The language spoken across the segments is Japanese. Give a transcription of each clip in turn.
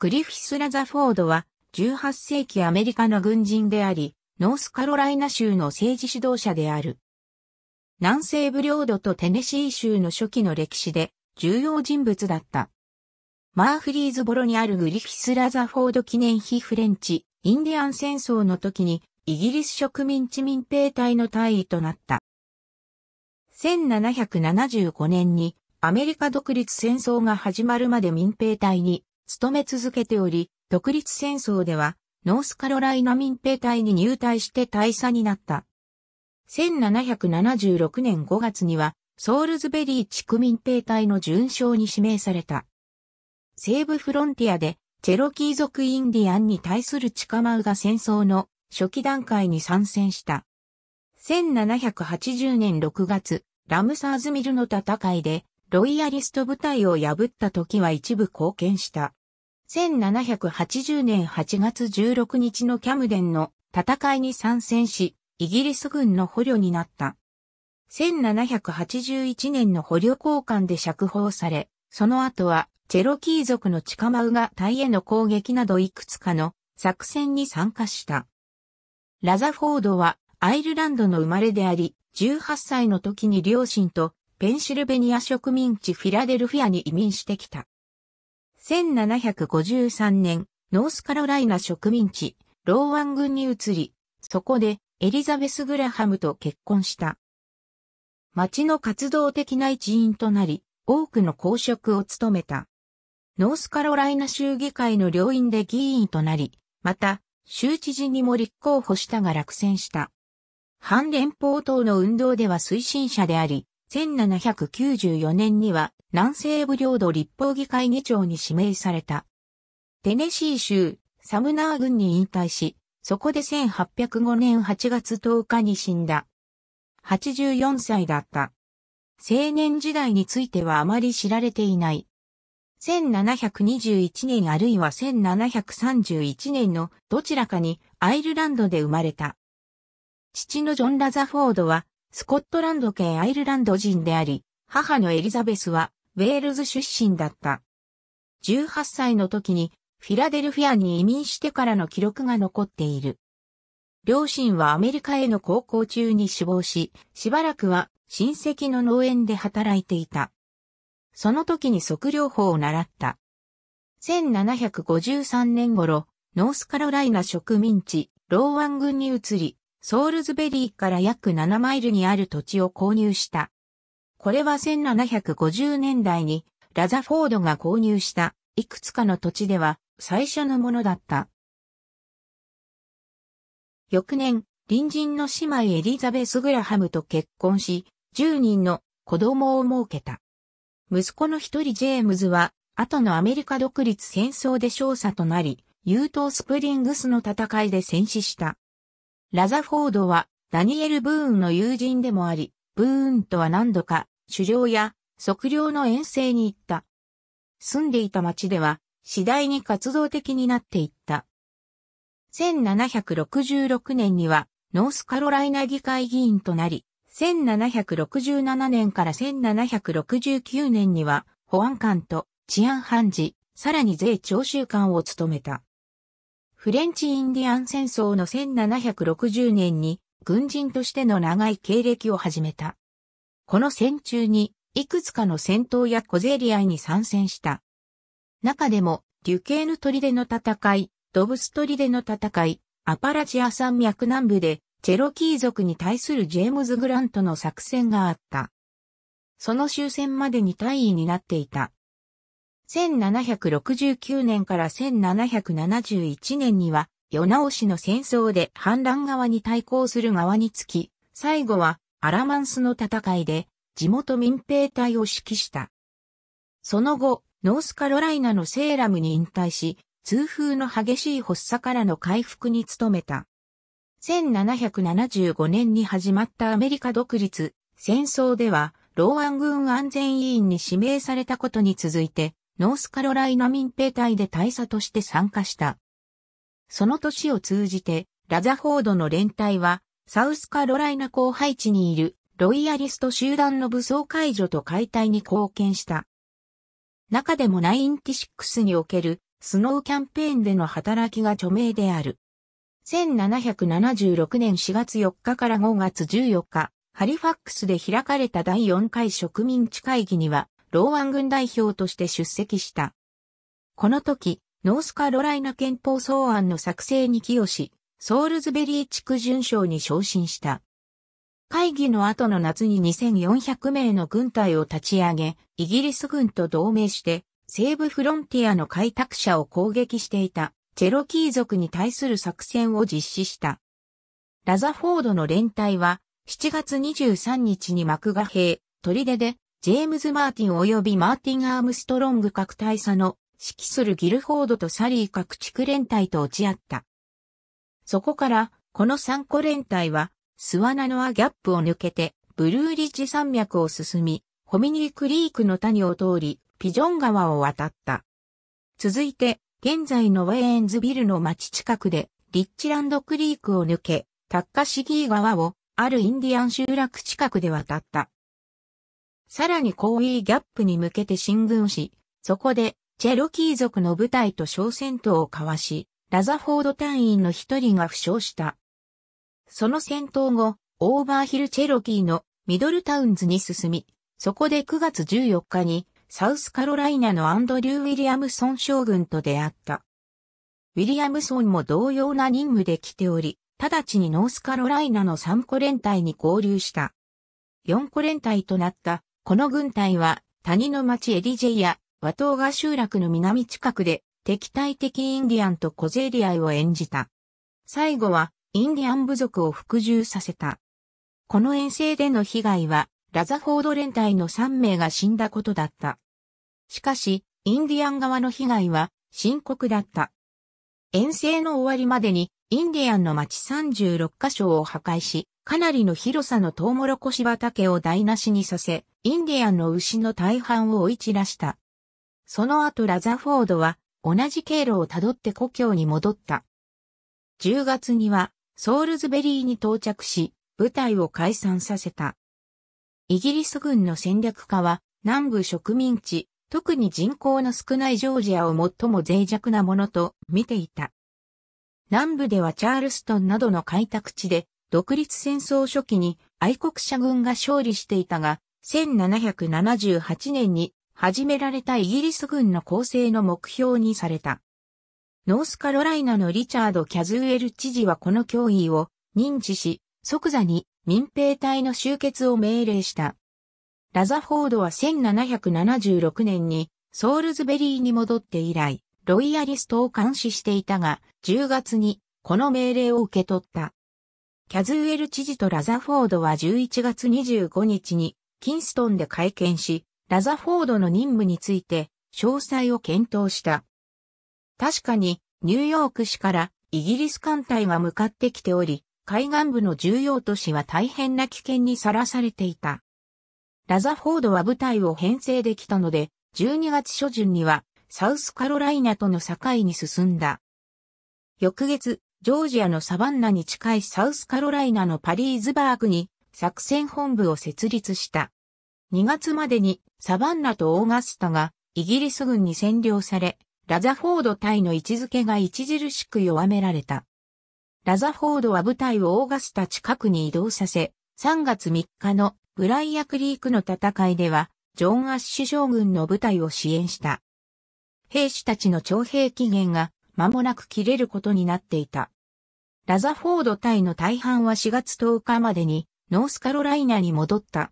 グリフィス・ラザフォードは18世紀アメリカの軍人であり、ノースカロライナ州の政治指導者である。南西部領土とテネシー州の初期の歴史で重要人物だった。マーフリーズボロにあるグリフィス・ラザフォード記念碑フレンチ、インディアン戦争の時にイギリス植民地民兵隊の大尉となった。1775年にアメリカ独立戦争が始まるまで民兵隊に勤め続けており、独立戦争では、ノースカロライナ民兵隊に入隊して大佐になった。1776年5月には、ソールズベリー地区民兵隊の準将に指名された。西部フロンティアで、チェロキー族インディアンに対するチカマウが戦争の初期段階に参戦した。1780年6月、ラムサーズミルの戦いで、ロイヤリスト部隊を破った時は一部貢献した。1780年8月16日のキャムデンの戦いに参戦し、イギリス軍の捕虜になった。1781年の捕虜交換で釈放され、その後はチェロキー族のチカマウが隊への攻撃などいくつかの作戦に参加した。ラザフォードはアイルランドの生まれであり、18歳の時に両親とペンシルベニア植民地フィラデルフィアに移民してきた。1753年、ノースカロライナ植民地、ローワン軍に移り、そこでエリザベス・グラハムと結婚した。町の活動的な一員となり、多くの公職を務めた。ノースカロライナ州議会の両院で議員となり、また、州知事にも立候補したが落選した。反連邦党の運動では推進者であり、1794年には南西部領土立法議会議長に指名された。テネシー州、サムナー郡に引退し、そこで1805年8月10日に死んだ。84歳だった。青年時代についてはあまり知られていない。1721年あるいは1731年のどちらかにアイルランドで生まれた。父のジョン・ラザフォードはスコットランド系アイルランド人であり、母のエリザベスはウェールズ出身だった。18歳の時にフィラデルフィアに移民してからの記録が残っている。両親はアメリカへの高校中に死亡し、しばらくは親戚の農園で働いていた。その時に測量法を習った。1753年頃、ノースカロライナ植民地、ローワン郡に移り、ソールズベリーから約7マイルにある土地を購入した。これは1750年代にラザフォードが購入したいくつかの土地では最初のものだった。翌年、隣人の姉妹エリザベス・グラハムと結婚し、10人の子供を設けた。息子の一人ジェームズは、後のアメリカ独立戦争で少佐となり、ユートスプリングスの戦いで戦死した。ラザフォードは、ダニエル・ブーンの友人でもあり、ブーンとは何度か狩猟や測量の遠征に行った。住んでいた町では次第に活動的になっていった。1766年にはノースカロライナ議会議員となり、1767年から1769年には保安官と治安判事、さらに税徴収官を務めた。フレンチインディアン戦争の1760年に軍人としての長い経歴を始めた。この戦中に、いくつかの戦闘や小競り合いに参戦した。中でも、デュケーヌ砦の戦い、ドブス砦の戦い、アパラチア山脈南部で、チェロキー族に対するジェームズ・グラントの作戦があった。その終戦までに退位になっていた。1769年から1771年には世直しの戦争で反乱側に対抗する側につき、最後はアラマンスの戦いで地元民兵隊を指揮した。その後、ノースカロライナのセーラムに引退し、痛風の激しい発作からの回復に努めた。1775年に始まったアメリカ独立戦争では、ローアン軍安全委員に指名されたことに続いて、ノースカロライナ民兵隊で大佐として参加した。その年を通じて、ラザフォードの連隊は、サウスカロライナ後配置にいるロイヤリスト集団の武装解除と解体に貢献した。中でも96におけるスノーキャンペーンでの働きが著名である。1776年4月4日から5月14日、ハリファックスで開かれた第4回植民地会議には、ローアン軍代表として出席した。この時、ノースカロライナ憲法草案の作成に寄与し、ソールズベリー地区巡賞に昇進した。会議の後の夏に2400名の軍隊を立ち上げ、イギリス軍と同盟して、西部フロンティアの開拓者を攻撃していた、チェロキー族に対する作戦を実施した。ラザフォードの連隊は、7月23日に幕が兵、砦で、ジェームズ・マーティン及びマーティン・アームストロング各大佐の指揮するギルフォードとサリー各地区連隊と落ち合った。そこから、この三個連隊は、スワナノアギャップを抜けて、ブルーリッジ山脈を進み、ホミニークリークの谷を通り、ピジョン川を渡った。続いて、現在のウェーンズビルの町近くで、リッチランドクリークを抜け、タッカシギー川を、あるインディアン集落近くで渡った。さらにコーイーギャップに向けて進軍し、そこでチェロキー族の部隊と小戦闘を交わし、ラザフォード隊員の一人が負傷した。その戦闘後、オーバーヒルチェロキーのミドルタウンズに進み、そこで9月14日にサウスカロライナのアンドリュー・ウィリアムソン将軍と出会った。ウィリアムソンも同様な任務で来ており、直ちにノースカロライナの3個連隊に合流した。4個連隊となった、この軍隊は谷の町エディジェイや和東が集落の南近くで敵対的インディアンと小競り合いを演じた。最後はインディアン部族を服従させた。この遠征での被害はラザフォード連隊の3名が死んだことだった。しかし、インディアン側の被害は深刻だった。遠征の終わりまでにインディアンの町36カ所を破壊し、かなりの広さのトウモロコシ畑を台無しにさせ、インディアンの牛の大半を追い散らした。その後ラザフォードは同じ経路をたどって故郷に戻った。10月にはソールズベリーに到着し、部隊を解散させた。イギリス軍の戦略家は南部植民地、特に人口の少ないジョージアを最も脆弱なものと見ていた。南部ではチャールストンなどの開拓地で独立戦争初期に愛国者軍が勝利していたが、1778年に始められたイギリス軍の構成の目標にされた。ノースカロライナのリチャード・キャズウェル知事はこの脅威を認知し、即座に民兵隊の集結を命令した。ラザフォードは1776年にソールズベリーに戻って以来、ロイヤリストを監視していたが、10月にこの命令を受け取った。キャズウェル知事とラザフォードは11月25日にキンストンで会見し、ラザフォードの任務について詳細を検討した。確かにニューヨーク市からイギリス艦隊が向かってきており、海岸部の重要都市は大変な危険にさらされていた。ラザフォードは部隊を編成できたので、12月初旬にはサウスカロライナとの境に進んだ。翌月、ジョージアのサバンナに近いサウスカロライナのパリーズバーグに作戦本部を設立した。2月までにサバンナとオーガスタがイギリス軍に占領され、ラザフォード隊の位置づけが著しく弱められた。ラザフォードは部隊をオーガスタ近くに移動させ、3月3日のブライアクリークの戦いでは、ジョン・アッシュ将軍の部隊を支援した。兵士たちの徴兵期限が間もなく切れることになっていた。ラザフォード隊の大半は4月10日までにノースカロライナに戻った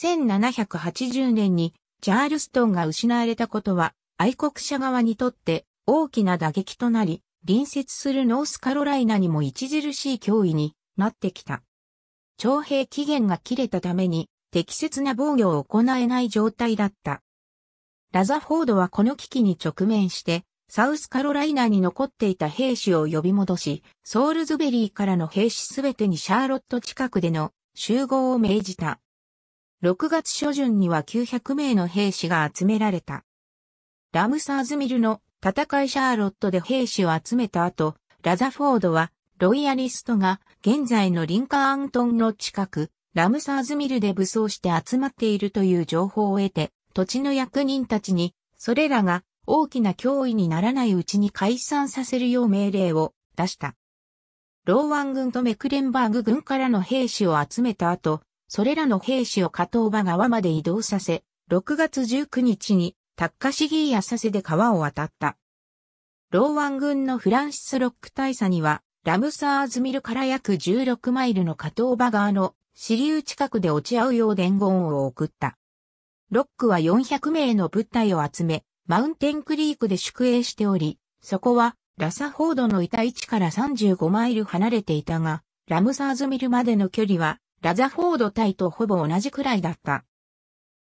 1780年にチャールストンが失われたことは愛国者側にとって大きな打撃となり、隣接するノースカロライナにも著しい脅威になってきた。徴兵期限が切れたために適切な防御を行えない状態だった。ラザフォードはこの危機に直面して、サウスカロライナに残っていた兵士を呼び戻し、ソールズベリーからの兵士すべてにシャーロット近くでの集合を命じた。6月初旬には900名の兵士が集められた。ラムサーズミルの戦いシャーロットで兵士を集めた後、ラザフォードはロイヤリストが現在のリンカーントンの近く、ラムサーズミルで武装して集まっているという情報を得て、土地の役人たちに、それらが大きな脅威にならないうちに解散させるよう命令を出した。ローワン軍とメクレンバーグ軍からの兵士を集めた後、それらの兵士を加ー場川まで移動させ、6月19日に、タッカシギーやサセで川を渡った。ローワン軍のフランシス・ロック大佐には、ラムサーズミルから約16マイルの加ー場川の支流近くで落ち合うよう伝言を送った。ロックは400名の物体を集め、マウンテンクリークで宿営しており、そこはラサフォードのいた位置から35マイル離れていたが、ラムサーズミルまでの距離はラザフォード隊とほぼ同じくらいだった。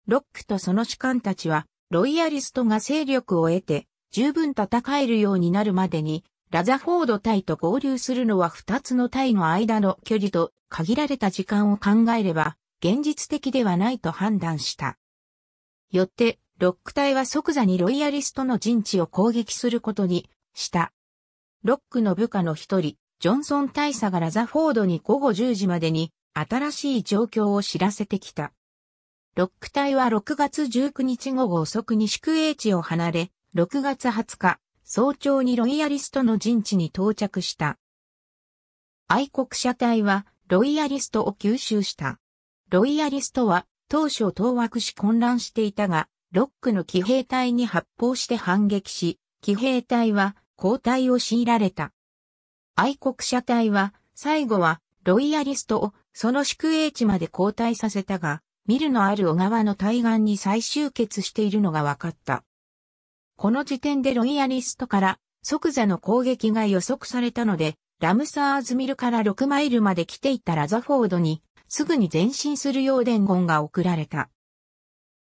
ロックとその士官たちは、ロイヤリストが勢力を得て、十分戦えるようになるまでに、ラザフォード隊と合流するのは二つの隊の間の距離と限られた時間を考えれば、現実的ではないと判断した。よって、ロック隊は即座にロイヤリストの陣地を攻撃することにした。ロックの部下の一人、ジョンソン大佐がラザフォードに午後10時までに新しい状況を知らせてきた。ロック隊は6月19日午後遅くに宿営地を離れ、6月20日、早朝にロイヤリストの陣地に到着した。愛国者隊はロイヤリストを吸収した。ロイヤリストは当初当惑し混乱していたが、ロックの騎兵隊に発砲して反撃し、騎兵隊は交代を強いられた。愛国者隊は最後はロイヤリストをその宿営地まで交代させたが、ミルのある小川の対岸に再集結しているのが分かった。この時点でロイヤリストから即座の攻撃が予測されたので、ラムサーズミルから6マイルまで来ていたラザフォードにすぐに前進するよう伝言が送られた。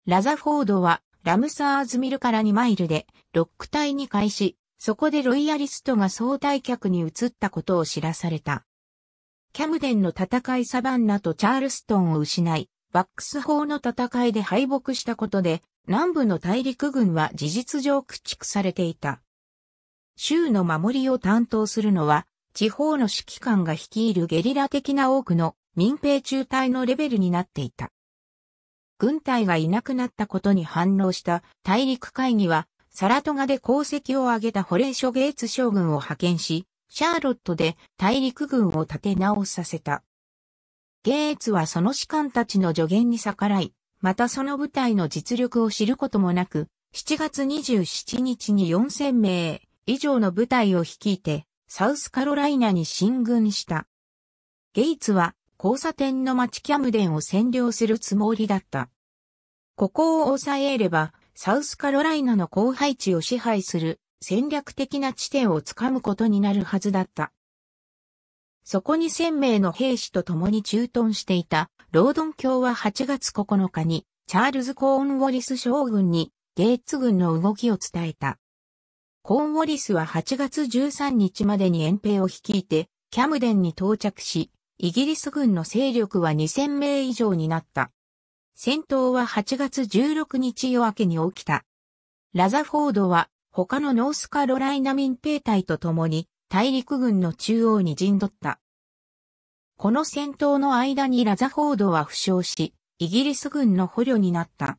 ラザフォードはラムサーズミルから2マイルでロック隊に返し、そこでロイヤリストが総退却に移ったことを知らされた。キャムデンの戦いサバンナとチャールストンを失い、バックス法の戦いで敗北したことで、南部の大陸軍は事実上駆逐されていた。州の守りを担当するのは、地方の指揮官が率いるゲリラ的な多くの民兵中隊のレベルになっていた。軍隊がいなくなったことに反応した大陸会議は、サラトガで功績を挙げたホレーショ・ゲーツ将軍を派遣し、シャーロットで大陸軍を立て直させた。ゲイツはその士官たちの助言に逆らい、またその部隊の実力を知ることもなく、7月27日に4000名以上の部隊を率いて、サウスカロライナに進軍した。ゲイツは交差点の町キャムデンを占領するつもりだった。ここを抑えれば、サウスカロライナの後輩地を支配する戦略的な地点をつかむことになるはずだった。そこに1000名の兵士と共に駐屯していたロードン卿は8月9日にチャールズ・コーンウォリス将軍にゲイツ軍の動きを伝えた。コーンウォリスは8月13日までに遠兵を率いてキャムデンに到着し、イギリス軍の勢力は2000名以上になった。戦闘は8月16日夜明けに起きた。ラザフォードは他のノースカロライナ民兵隊と共に大陸軍の中央に陣取った。この戦闘の間にラザフォードは負傷し、イギリス軍の捕虜になった。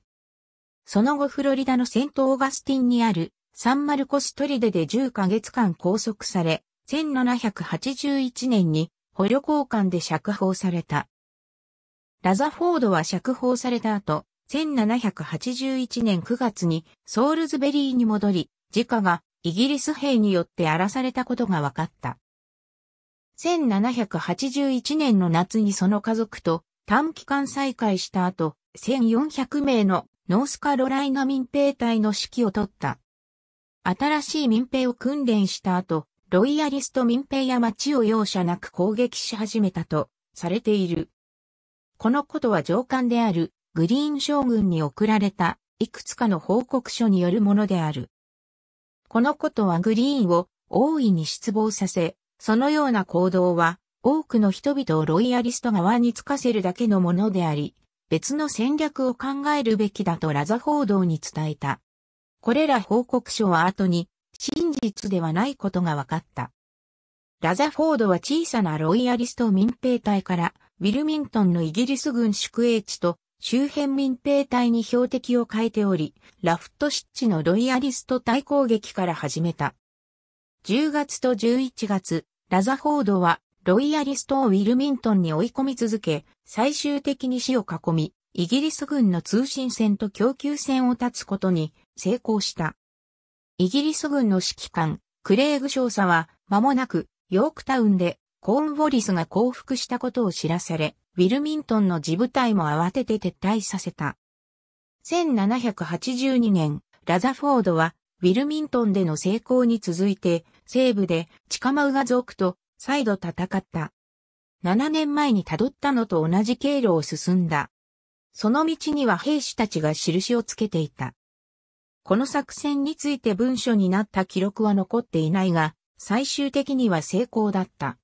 その後フロリダのセントオーガスティンにあるサンマルコストリデで10ヶ月間拘束され、1781年に捕虜交換で釈放された。ラザフォードは釈放された後、1781年9月にソールズベリーに戻り、自家がイギリス兵によって荒らされたことが分かった。1781年の夏にその家族と短期間再会した後、1400名のノースカロライナ民兵隊の指揮を取った。新しい民兵を訓練した後、ロイヤリスト民兵や町を容赦なく攻撃し始めたとされている。このことは上官であるグリーン将軍に送られたいくつかの報告書によるものである。このことはグリーンを大いに失望させ、そのような行動は多くの人々をロイヤリスト側につかせるだけのものであり、別の戦略を考えるべきだとラザ報道に伝えた。これら報告書は後に真実ではないことが分かった。ラザフォードは小さなロイヤリスト民兵隊からウィルミントンのイギリス軍宿営地と周辺民兵隊に標的を変えており、ラフトシッチのロイヤリスト対攻撃から始めた。10月と11月、ラザフォードはロイヤリストをウィルミントンに追い込み続け、最終的に死を囲み、イギリス軍の通信線と供給線を断つことに成功した。イギリス軍の指揮官、クレーグ少佐は、間もなく、ヨークタウンで、コーンウォリスが降伏したことを知らされ、ウィルミントンの自部隊も慌てて撤退させた。1782年、ラザフォードは、ウィルミントンでの成功に続いて、西部でチカマウガ族と再度戦った。7年前に辿ったのと同じ経路を進んだ。その道には兵士たちが印をつけていた。この作戦について文書になった記録は残っていないが、最終的には成功だった。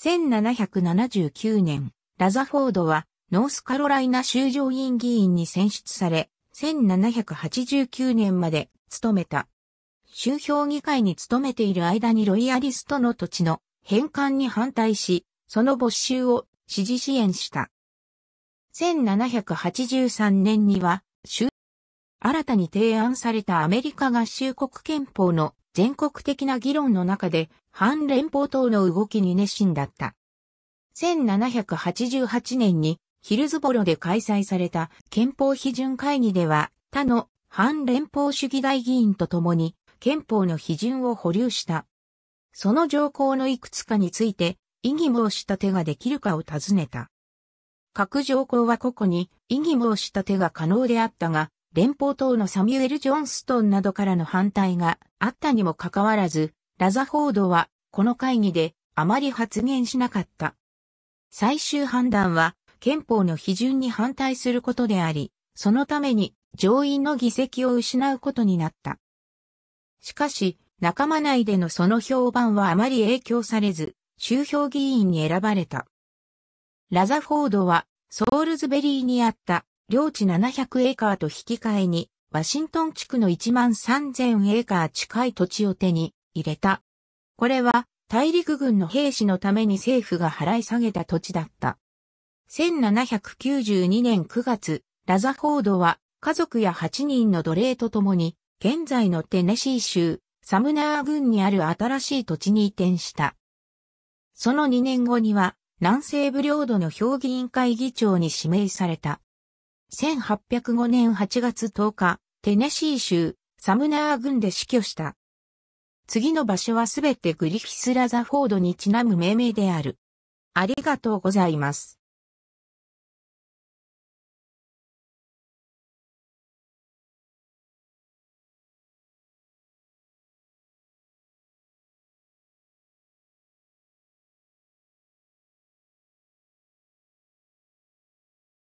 1779年、ラザフォードは、ノースカロライナ州上院議員に選出され、1789年まで務めた。州評議会に勤めている間にロイヤリストの土地の返還に反対し、その没収を支持支援した。1783年には、州、新たに提案されたアメリカ合衆国憲法の全国的な議論の中で、反連邦党の動きに熱心だった。1788年にヒルズボロで開催された憲法批准会議では他の反連邦主義大議員と共に憲法の批准を保留した。その条項のいくつかについて異議申し立てができるかを尋ねた。各条項は個々に異議申し立てが可能であったが、連邦党のサミュエル・ジョンストンなどからの反対があったにもかかわらず、ラザフォードはこの会議であまり発言しなかった。最終判断は憲法の批准に反対することであり、そのために上院の議席を失うことになった。しかし、仲間内でのその評判はあまり影響されず、州票議員に選ばれた。ラザフォードは、ソールズベリーにあった領地700エーカーと引き換えに、ワシントン地区の1万3000エーカー近い土地を手に入れた。これは大陸軍の兵士のために政府が払い下げた土地だった。1792年9月、ラザフォードは家族や8人の奴隷と共に、現在のテネシー州、サムナー郡にある新しい土地に移転した。その2年後には、南西部領土の評議員会議長に指名された。1805年8月10日、テネシー州、サムナー郡で死去した。次の場所はすべてグリフィス・ラザフォードにちなむ命名である。ありがとうございます。